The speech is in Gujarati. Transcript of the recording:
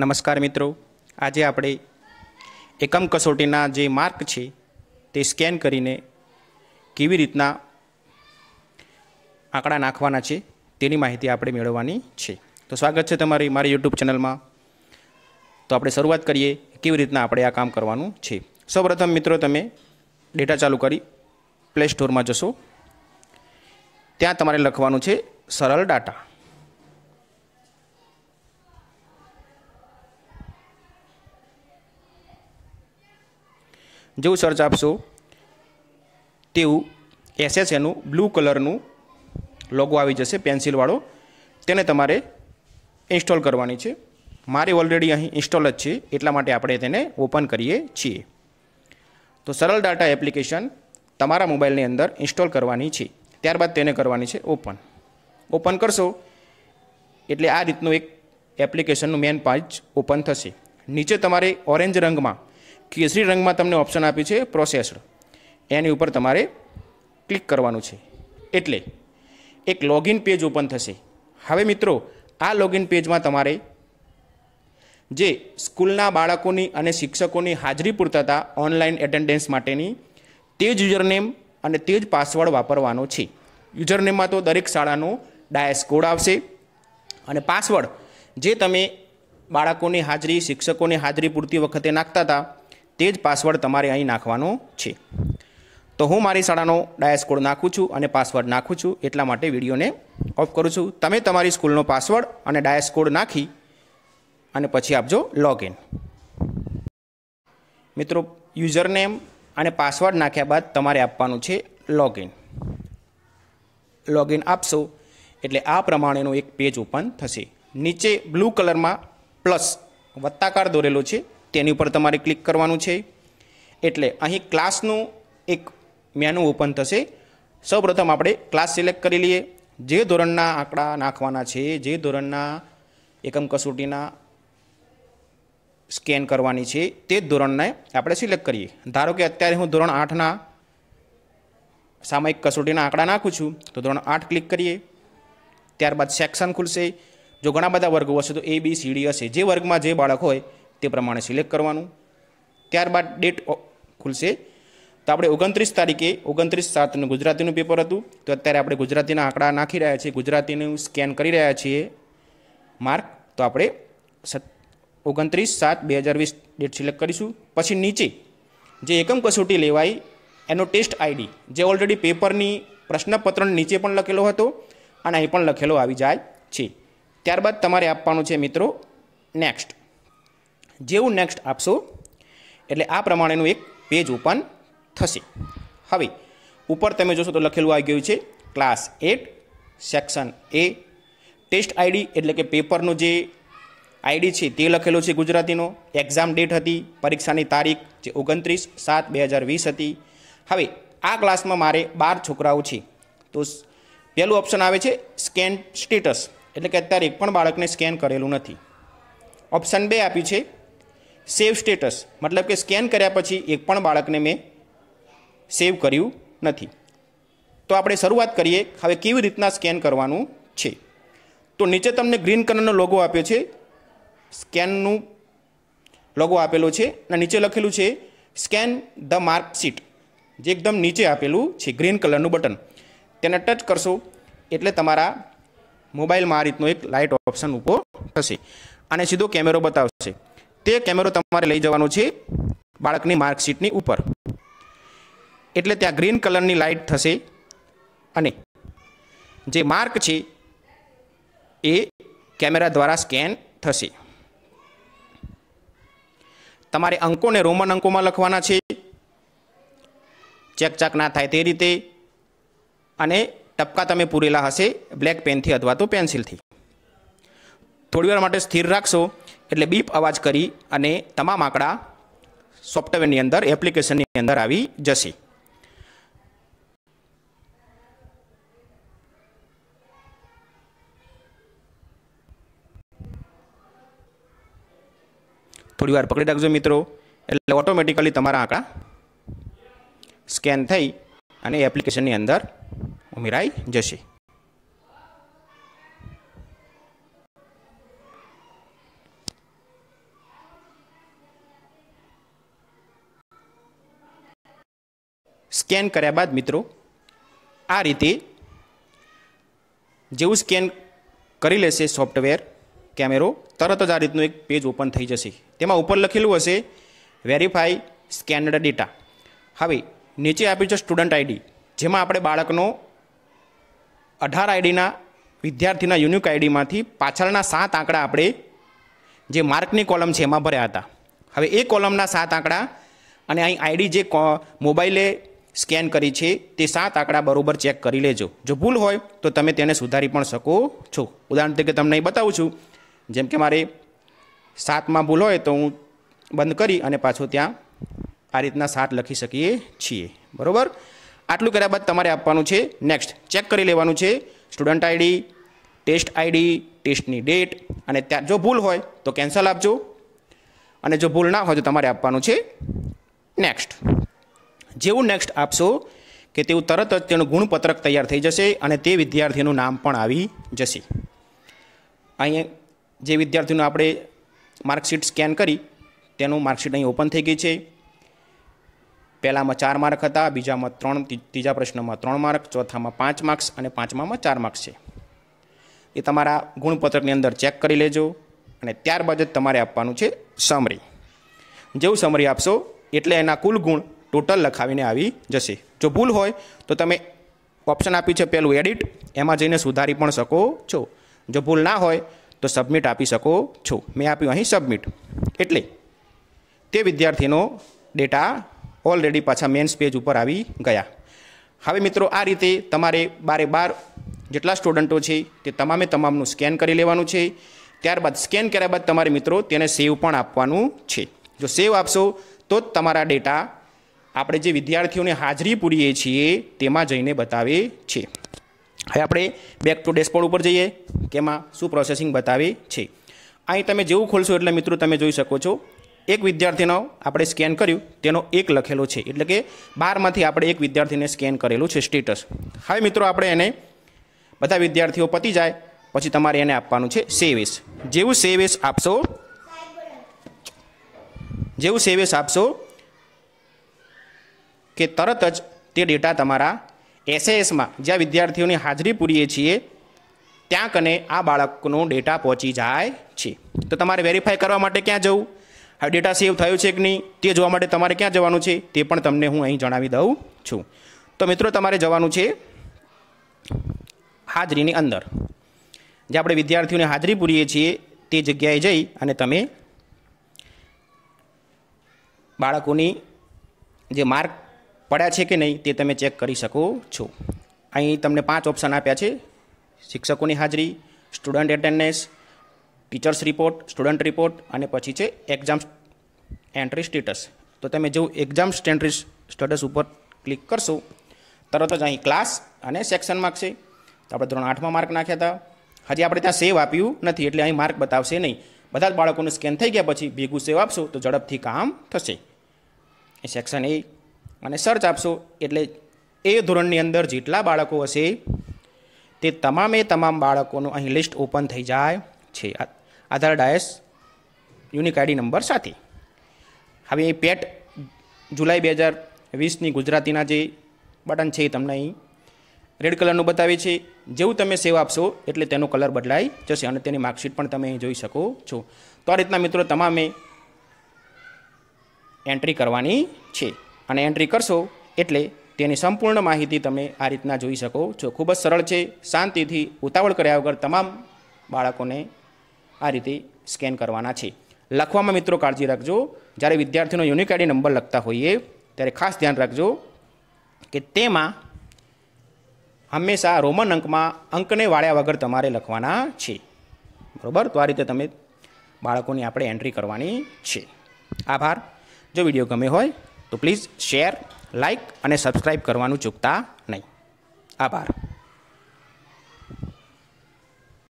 નમસ્કાર મિત્રો આજે આપણે એકમ કસોટીના જે માર્ક છે તે સ્કેન કરીને કેવી રીતના આંકડા નાખવાના છે તેની માહિતી આપણે મેળવવાની છે તો સ્વાગત છે તમારી મારી યુટ્યુબ ચેનલમાં તો આપણે શરૂઆત કરીએ કેવી રીતના આપણે આ કામ કરવાનું છે સૌપ્રથમ મિત્રો તમે ડેટા ચાલુ કરી પ્લે સ્ટોરમાં જશો ત્યાં તમારે લખવાનું છે સરળ ડાટા જેવું સર્ચ આપશો તેવું એસએસએનું બ્લુ કલરનું લોગો આવી જશે પેન્સિલવાળો તેને તમારે ઇન્સ્ટોલ કરવાની છે મારે ઓલરેડી અહીં ઇન્સ્ટોલ જ છે એટલા માટે આપણે તેને ઓપન કરીએ છીએ તો સરળ ડાટા એપ્લિકેશન તમારા મોબાઈલની અંદર ઇન્સ્ટોલ કરવાની છે ત્યારબાદ તેને કરવાની છે ઓપન ઓપન કરશો એટલે આ રીતનું એક એપ્લિકેશનનું મેન પેજ ઓપન થશે નીચે તમારે ઓરેન્જ રંગમાં કેસરી રંગમાં તમને ઓપ્શન આપી છે પ્રોસેસ્ડ એની ઉપર તમારે ક્લિક કરવાનું છે એટલે એક લોગિન પેજ ઓપન થશે હવે મિત્રો આ લોગિન પેજમાં તમારે જે સ્કૂલના બાળકોની અને શિક્ષકોની હાજરી પૂરતા ઓનલાઈન એટેન્ડન્સ માટેની તે જ યુઝરનેમ અને તે જ પાસવર્ડ વાપરવાનો છે યુઝરનેમમાં તો દરેક શાળાનો ડાયસ કોડ આવશે અને પાસવર્ડ જે તમે બાળકોની હાજરી શિક્ષકોની હાજરી પૂરતી વખતે નાખતા હતા તે જ પાસવર્ડ તમારે અહીં નાખવાનો છે તો હું મારી શાળાનો ડાયસ કોડ નાખું છું અને પાસવર્ડ નાખું છું એટલા માટે વિડીયોને ઓફ કરું છું તમે તમારી સ્કૂલનો પાસવર્ડ અને ડાયસ કોડ નાખી અને પછી આપજો લોગિન મિત્રો યુઝરનેમ અને પાસવર્ડ નાખ્યા બાદ તમારે આપવાનું છે લોગિન લોગિન આપશો એટલે આ પ્રમાણેનું એક પેજ ઓપન થશે નીચે બ્લુ કલરમાં પ્લસ વત્તાકાર દોરેલો છે તેની ઉપર તમારે ક્લિક કરવાનું છે એટલે અહીં ક્લાસનું એક મેનુ ઓપન થશે સૌપ્રથમ આપણે ક્લાસ સિલેક્ટ કરી લઈએ જે ધોરણના આંકડા નાખવાના છે જે ધોરણના એકમ કસોટીના સ્કેન કરવાની છે તે ધોરણને આપણે સિલેક્ટ કરીએ ધારો કે અત્યારે હું ધોરણ આઠના સામાયિક કસોટીના આંકડા નાખું છું તો ધોરણ આઠ ક્લિક કરીએ ત્યારબાદ સેક્શન ખુલશે જો ઘણા બધા વર્ગો હશે તો એ બી સી ડી હશે જે વર્ગમાં જે બાળક હોય તે પ્રમાણે સિલેક્ટ કરવાનું ત્યારબાદ ડેટ ખુલશે તો આપણે ઓગણત્રીસ તારીખે ઓગણત્રીસ સાતનું ગુજરાતીનું પેપર હતું તો અત્યારે આપણે ગુજરાતીના આંકડા નાખી રહ્યા છીએ ગુજરાતીનું સ્કેન કરી રહ્યા છીએ માર્ક તો આપણે ઓગણત્રીસ સાત બે હજાર વીસ ડેટ સિલેક્ટ કરીશું પછી નીચે જે એકમ કસોટી લેવાય એનો ટેસ્ટ આઈડી જે ઓલરેડી પેપરની પ્રશ્નપત્ર નીચે પણ લખેલો હતો અને અહીં પણ લખેલો આવી જાય છે ત્યારબાદ તમારે આપવાનું છે મિત્રો નેક્સ્ટ જેવું નેક્સ્ટ આપશો એટલે આ પ્રમાણેનું એક પેજ ઓપન થશે હવે ઉપર તમે જોશો તો લખેલું આવી ગયું છે class eight section A test ID એટલે કે પેપરનો જે આઈડી છે તે લખેલો છે ગુજરાતીનો એક્ઝામ ડેટ હતી પરીક્ષાની તારીખ જે ઓગણત્રીસ સાત બે હજાર વીસ હતી હવે આ ક્લાસમાં મારે બાર છોકરાઓ છે તો પહેલું ઓપ્શન આવે છે સ્કેન સ્ટેટસ એટલે કે અત્યારે એક પણ બાળકને સ્કેન કરેલું નથી ઓપ્શન બે આપ્યું છે સેવ સ્ટેટસ મતલબ કે સ્કેન કર્યા પછી એક પણ બાળકને મેં સેવ કર્યું નથી તો આપણે શરૂઆત કરીએ હવે કેવી રીતના સ્કેન કરવાનું છે તો નીચે તમને ગ્રીન કલરનો લોગો આપ્યો છે સ્કેનનું લોગો આપેલો છે અને નીચે લખેલું છે સ્કેન ધ માર્કશીટ જે એકદમ નીચે આપેલું છે ગ્રીન કલરનું બટન તેને ટચ કરશો એટલે તમારા મોબાઈલમાં આ રીતનો એક લાઇટ ઓપ્શન ઊભો થશે અને સીધો કેમેરો બતાવશે તે કેમેરો તમારે લઈ જવાનો છે બાળકની માર્કશીટની ઉપર એટલે ત્યાં ગ્રીન કલરની લાઇટ થશે અને જે માર્ક છે એ કેમેરા દ્વારા સ્કેન થશે તમારે અંકોને રોમન અંકોમાં લખવાના છે ચેક ચેકચાક ના થાય તે રીતે અને ટપકા તમે પૂરેલા હશે બ્લેક પેનથી અથવા તો પેન્સિલથી થોડીવાર માટે સ્થિર રાખશો એટલે બીપ અવાજ કરી અને તમામ આંકડા સોફ્ટવેર ની અંદર એપ્લિકેશન ની અંદર આવી જશે પરિવાર પકડી રાખજો મિત્રો એટલે ઓટોમેટિકલી તમારા આંકડા સ્કેન થઈ અને એપ્લિકેશન ની અંદર ઉમેરાઈ જશે સ્કેન કર્યા બાદ મિત્રો આ રીતે જેવું સ્કેન કરી લેશે સોફ્ટવેર કેમેરો તરત જ આ રીતનું એક પેજ ઓપન થઈ જશે તેમાં ઉપર લખેલું હશે વેરીફાઈ સ્કેન્ડ ડેટા હવે નીચે આપ્યું છે સ્ટુડન્ટ આઈડી જેમાં આપણે બાળકનો અઢાર આઈડીના વિદ્યાર્થીના યુનિક આઈડીમાંથી પાછળના સાત આંકડા આપણે જે માર્કની કોલમ છે એમાં ભર્યા હતા હવે એ કોલમના સાત આંકડા અને અહીં આઈડી જે મોબાઈલે સ્કેન કરી છે તે સાત આંકડા બરાબર ચેક કરી લેજો જો ભૂલ હોય તો તમે તેને સુધારી પણ શકો છો ઉદાહરણ તરીકે તમને અહીં બતાવું છું જેમ કે મારે સાતમાં ભૂલ હોય તો હું બંધ કરી અને પાછો ત્યાં આ રીતના સાત લખી શકીએ છીએ બરાબર આટલું કર્યા બાદ તમારે આપવાનું છે નેક્સ્ટ ચેક કરી લેવાનું છે સ્ટુડન્ટ આઈડી ટેસ્ટ આઈડી ટેસ્ટની ડેટ અને ત્યાં જો ભૂલ હોય તો કેન્સલ આપજો અને જો ભૂલ ના હોય તો તમારે આપવાનું છે નેક્સ્ટ જેવું નેક્સ્ટ આપશો કે તેવું તરત જ તેનું ગુણપત્રક તૈયાર થઈ જશે અને તે વિદ્યાર્થીનું નામ પણ આવી જશે અહીંયા જે વિદ્યાર્થીનું આપણે માર્કશીટ સ્કેન કરી તેનું માર્કશીટ અહીં ઓપન થઈ ગઈ છે પહેલાંમાં ચાર માર્ક હતા બીજામાં ત્રણ ત્રીજા પ્રશ્નમાં ત્રણ માર્ક ચોથામાં પાંચ માર્ક્સ અને પાંચમામાં ચાર માર્ક્સ છે એ તમારા ગુણપત્રકની અંદર ચેક કરી લેજો અને ત્યારબાદ જ તમારે આપવાનું છે સમરી જેવું સમરી આપશો એટલે એના કુલ ગુણ ટોટલ લખાવીને આવી જશે જો ભૂલ હોય તો તમે ઓપ્શન આપ્યું છે પહેલું એડિટ એમાં જઈને સુધારી પણ શકો છો જો ભૂલ ના હોય તો સબમિટ આપી શકો છો મેં આપ્યું અહીં સબમિટ એટલે તે વિદ્યાર્થીનો ડેટા ઓલરેડી પાછા મેન્સ પેજ ઉપર આવી ગયા હવે મિત્રો આ રીતે તમારે બારે બાર જેટલા સ્ટુડન્ટો છે તે તમામે તમામનું સ્કેન કરી લેવાનું છે ત્યારબાદ સ્કેન કર્યા બાદ તમારે મિત્રો તેને સેવ પણ આપવાનું છે જો સેવ આપશો તો જ તમારા ડેટા આપણે જે વિદ્યાર્થીઓને હાજરી પૂરીએ છીએ તેમાં જઈને બતાવે છે હવે આપણે બેક ટુ ડેશબોર્ડ ઉપર જઈએ કે એમાં શું પ્રોસેસિંગ બતાવે છે અહીં તમે જેવું ખોલશો એટલે મિત્રો તમે જોઈ શકો છો એક વિદ્યાર્થીનો આપણે સ્કેન કર્યું તેનો એક લખેલો છે એટલે કે બારમાંથી આપણે એક વિદ્યાર્થીને સ્કેન કરેલું છે સ્ટેટસ હવે મિત્રો આપણે એને બધા વિદ્યાર્થીઓ પતી જાય પછી તમારે એને આપવાનું છે સેવેસ જેવું સેવેસ આપશો જેવું સેવેસ આપશો કે તરત જ તે ડેટા તમારા એસએએસમાં જ્યાં વિદ્યાર્થીઓની હાજરી પૂરીએ છીએ ત્યાં કને આ બાળકનો ડેટા પહોંચી જાય છે તો તમારે વેરીફાઈ કરવા માટે ક્યાં જવું આ ડેટા સેવ થયો છે કે નહીં તે જોવા માટે તમારે ક્યાં જવાનું છે તે પણ તમને હું અહીં જણાવી દઉં છું તો મિત્રો તમારે જવાનું છે હાજરીની અંદર જે આપણે વિદ્યાર્થીઓની હાજરી પૂરીએ છીએ તે જગ્યાએ જઈ અને તમે બાળકોની જે માર્ક પડ્યા છે કે નહીં તે તમે ચેક કરી શકો છો અહીં તમને પાંચ ઓપ્શન આપ્યા છે શિક્ષકોની હાજરી student attendance teachers report student report અને પછી છે એક્ઝામ એન્ટ્રી સ્ટેટસ તો તમે જેવું એક્ઝામ એન્ટ્રી સ્ટેટસ ઉપર ક્લિક કરશો તરત જ અહીં ક્લાસ અને સેક્શન માગશે તો આપણે ધોરણ આઠમાં માર્ક નાખ્યા હતા હજી આપણે ત્યાં સેવ આપ્યું નથી એટલે અહીં માર્ક બતાવશે નહીં બધા જ બાળકોનું સ્કેન થઈ ગયા પછી ભેગું સેવ આપશો તો ઝડપથી કામ થશે એ સેક્શન એ અને સર્ચ આપશો એટલે એ ધોરણની અંદર જેટલા બાળકો હશે તે તમામે તમામ બાળકોનું અહીં લિસ્ટ ઓપન થઈ જાય છે Aadhaar DISE unique ID number સાથે હવે એ પેટ જુલાઈ બે હજાર વીસની ગુજરાતીના જે બટન છે એ તમને અહીં રેડ કલરનું બતાવે છે જેવું તમે સેવ આપશો એટલે તેનો કલર બદલાઈ જશે અને તેની માર્કશીટ પણ તમે જોઈ શકો છો તો આ રીતના મિત્રો તમામે એન્ટ્રી કરવાની છે અને એન્ટ્રી કરશો એટલે તેની સંપૂર્ણ માહિતી તમે આ રીતના જોઈ શકો છો ખૂબ જ સરળ છે શાંતિથી ઉતાવળ કર્યા વગર તમામ બાળકોને આ રીતે સ્કેન કરવાના છે લખવામાં મિત્રો કાળજી રાખજો જ્યારે વિદ્યાર્થીનો યુનિક આઈડી નંબર લખતા હોઈએ ત્યારે ખાસ ધ્યાન રાખજો કે તેમાં હંમેશા રોમન અંકમાં અંકને વાળ્યા વગર તમારે લખવાના છે બરાબર તો આ રીતે તમે બાળકોની આપણે એન્ટ્રી કરવાની છે આભાર જો વિડીયો ગમે હોય તો પ્લીઝ શેર લાઇક અને સબસ્ક્રાઈબ કરવાનું ચૂકતા નહીં આભાર